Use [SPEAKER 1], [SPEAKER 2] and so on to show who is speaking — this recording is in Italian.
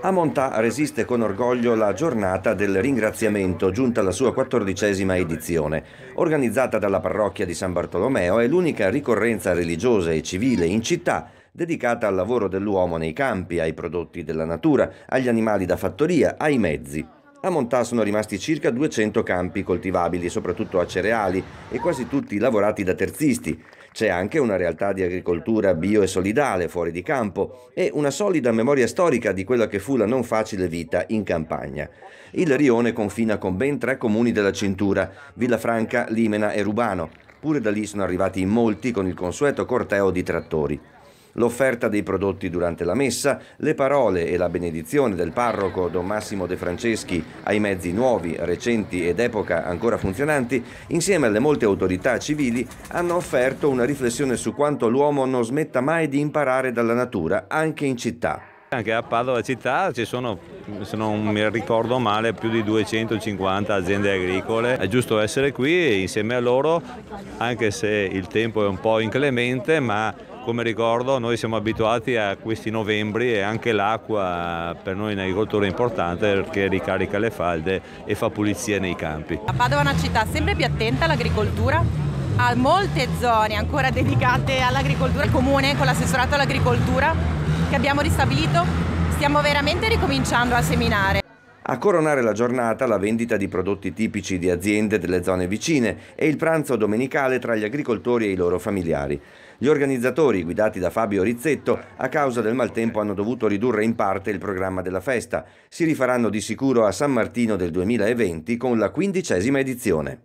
[SPEAKER 1] A Montà resiste con orgoglio la giornata del ringraziamento, giunta alla sua quattordicesima edizione. Organizzata dalla parrocchia di San Bartolomeo, è l'unica ricorrenza religiosa e civile in città dedicata al lavoro dell'uomo nei campi, ai prodotti della natura, agli animali da fattoria, ai mezzi. A Montà sono rimasti circa 200 campi coltivabili, soprattutto a cereali, e quasi tutti lavorati da terzisti. C'è anche una realtà di agricoltura bio e solidale fuori di campo e una solida memoria storica di quella che fu la non facile vita in campagna. Il rione confina con ben tre comuni della cintura, Villafranca, Limena e Rubano. Pure da lì sono arrivati in molti con il consueto corteo di trattori l'offerta dei prodotti durante la messa, le parole e la benedizione del parroco Don Massimo De Franceschi ai mezzi nuovi, recenti ed epoca ancora funzionanti, insieme alle molte autorità civili, hanno offerto una riflessione su quanto l'uomo non smetta mai di imparare dalla natura, anche in città.
[SPEAKER 2] Anche a Padova città ci sono, se non mi ricordo male, più di 250 aziende agricole. È giusto essere qui insieme a loro, anche se il tempo è un po' inclemente, ma come ricordo noi siamo abituati a questi novembri e anche l'acqua per noi in agricoltura è importante perché ricarica le falde e fa pulizia nei campi. A
[SPEAKER 3] Padova è una città sempre più attenta all'agricoltura, ha molte zone ancora dedicate all'agricoltura, il comune con l'assessorato all'agricoltura che abbiamo ristabilito, stiamo veramente ricominciando a seminare.
[SPEAKER 1] A coronare la giornata la vendita di prodotti tipici di aziende delle zone vicine e il pranzo domenicale tra gli agricoltori e i loro familiari. Gli organizzatori, guidati da Fabio Rizzetto, a causa del maltempo hanno dovuto ridurre in parte il programma della festa. Si rifaranno di sicuro a San Martino del 2020 con la quindicesima edizione.